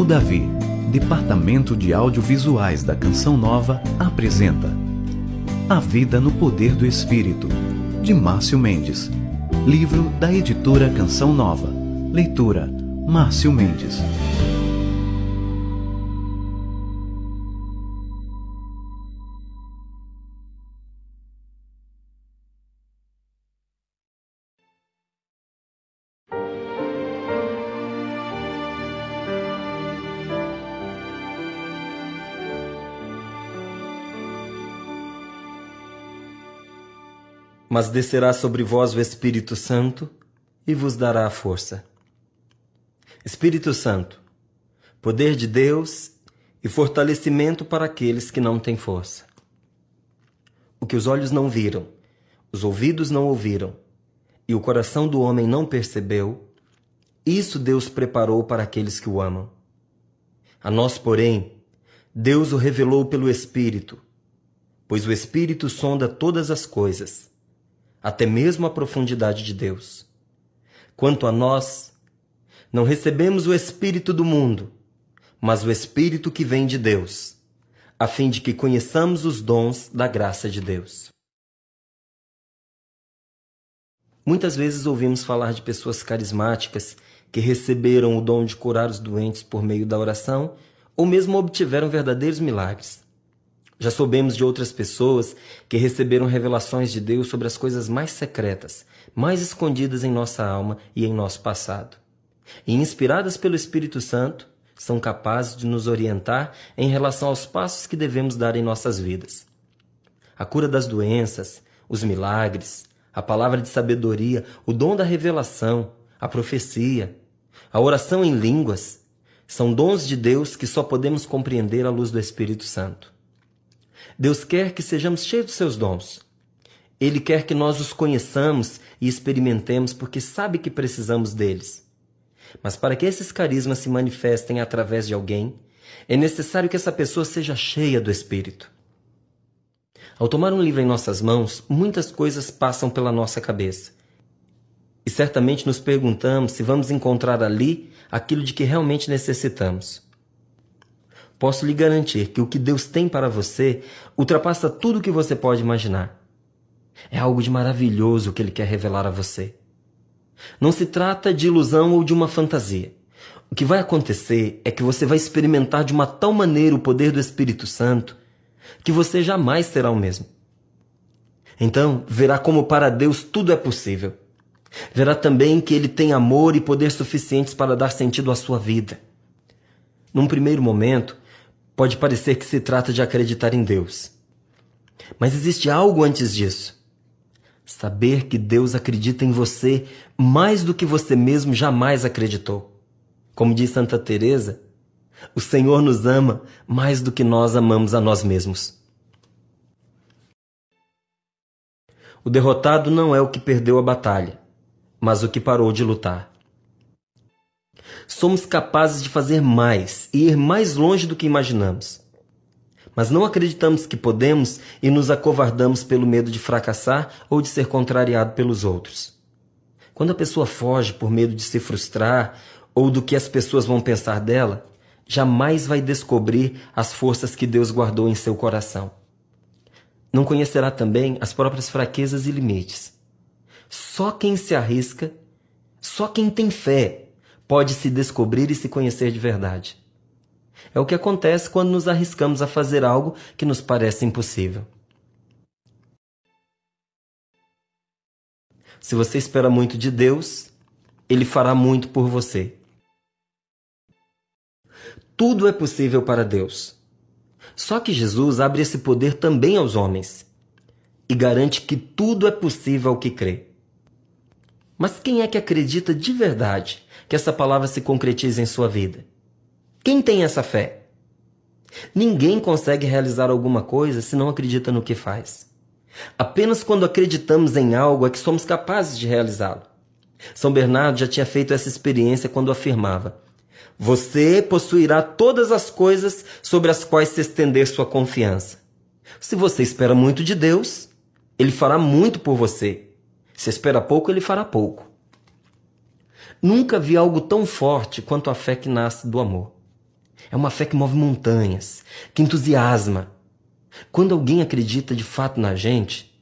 O Davi, Departamento de Audiovisuais da Canção Nova, apresenta A Vida no Poder do Espírito, de Márcio Mendes. Livro da editora Canção Nova. Leitura: Márcio Mendes. mas descerá sobre vós o Espírito Santo e vos dará a força. Espírito Santo, poder de Deus e fortalecimento para aqueles que não têm força. O que os olhos não viram, os ouvidos não ouviram e o coração do homem não percebeu, isso Deus preparou para aqueles que o amam. A nós, porém, Deus o revelou pelo Espírito, pois o Espírito sonda todas as coisas até mesmo a profundidade de Deus. Quanto a nós, não recebemos o Espírito do mundo, mas o Espírito que vem de Deus, a fim de que conheçamos os dons da graça de Deus. Muitas vezes ouvimos falar de pessoas carismáticas que receberam o dom de curar os doentes por meio da oração ou mesmo obtiveram verdadeiros milagres. Já soubemos de outras pessoas que receberam revelações de Deus sobre as coisas mais secretas, mais escondidas em nossa alma e em nosso passado. E inspiradas pelo Espírito Santo, são capazes de nos orientar em relação aos passos que devemos dar em nossas vidas. A cura das doenças, os milagres, a palavra de sabedoria, o dom da revelação, a profecia, a oração em línguas, são dons de Deus que só podemos compreender à luz do Espírito Santo. Deus quer que sejamos cheios dos seus dons. Ele quer que nós os conheçamos e experimentemos porque sabe que precisamos deles. Mas para que esses carismas se manifestem através de alguém, é necessário que essa pessoa seja cheia do Espírito. Ao tomar um livro em nossas mãos, muitas coisas passam pela nossa cabeça. E certamente nos perguntamos se vamos encontrar ali aquilo de que realmente necessitamos posso lhe garantir que o que Deus tem para você ultrapassa tudo o que você pode imaginar. É algo de maravilhoso que Ele quer revelar a você. Não se trata de ilusão ou de uma fantasia. O que vai acontecer é que você vai experimentar de uma tal maneira o poder do Espírito Santo que você jamais será o mesmo. Então, verá como para Deus tudo é possível. Verá também que Ele tem amor e poder suficientes para dar sentido à sua vida. Num primeiro momento, pode parecer que se trata de acreditar em Deus. Mas existe algo antes disso. Saber que Deus acredita em você mais do que você mesmo jamais acreditou. Como diz Santa Teresa, o Senhor nos ama mais do que nós amamos a nós mesmos. O derrotado não é o que perdeu a batalha, mas o que parou de lutar. Somos capazes de fazer mais e ir mais longe do que imaginamos. Mas não acreditamos que podemos e nos acovardamos pelo medo de fracassar ou de ser contrariado pelos outros. Quando a pessoa foge por medo de se frustrar ou do que as pessoas vão pensar dela, jamais vai descobrir as forças que Deus guardou em seu coração. Não conhecerá também as próprias fraquezas e limites. Só quem se arrisca, só quem tem fé pode se descobrir e se conhecer de verdade. É o que acontece quando nos arriscamos a fazer algo que nos parece impossível. Se você espera muito de Deus, Ele fará muito por você. Tudo é possível para Deus. Só que Jesus abre esse poder também aos homens e garante que tudo é possível ao que crê. Mas quem é que acredita de verdade que essa palavra se concretiza em sua vida? Quem tem essa fé? Ninguém consegue realizar alguma coisa se não acredita no que faz. Apenas quando acreditamos em algo é que somos capazes de realizá-lo. São Bernardo já tinha feito essa experiência quando afirmava: Você possuirá todas as coisas sobre as quais se estender sua confiança. Se você espera muito de Deus, ele fará muito por você. Se espera pouco, ele fará pouco. Nunca vi algo tão forte quanto a fé que nasce do amor. É uma fé que move montanhas, que entusiasma. Quando alguém acredita de fato na gente,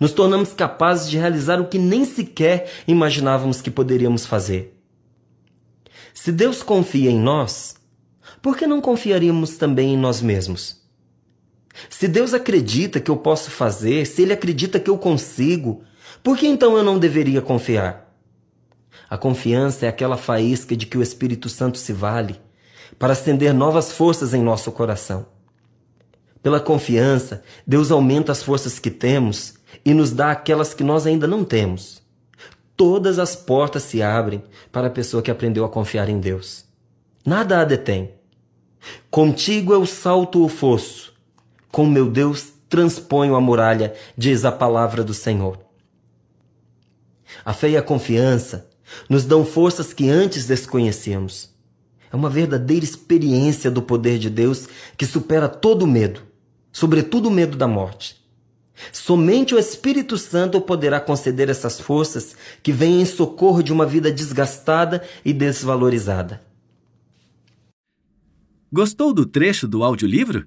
nos tornamos capazes de realizar o que nem sequer imaginávamos que poderíamos fazer. Se Deus confia em nós, por que não confiaríamos também em nós mesmos? Se Deus acredita que eu posso fazer, se Ele acredita que eu consigo, por que então eu não deveria confiar? A confiança é aquela faísca de que o Espírito Santo se vale para acender novas forças em nosso coração. Pela confiança, Deus aumenta as forças que temos e nos dá aquelas que nós ainda não temos. Todas as portas se abrem para a pessoa que aprendeu a confiar em Deus. Nada a detém. Contigo eu salto o fosso. Com meu Deus transponho a muralha, diz a palavra do Senhor. A fé e a confiança nos dão forças que antes desconhecemos. É uma verdadeira experiência do poder de Deus que supera todo medo, sobretudo o medo da morte. Somente o Espírito Santo poderá conceder essas forças que vêm em socorro de uma vida desgastada e desvalorizada. Gostou do trecho do audiolivro?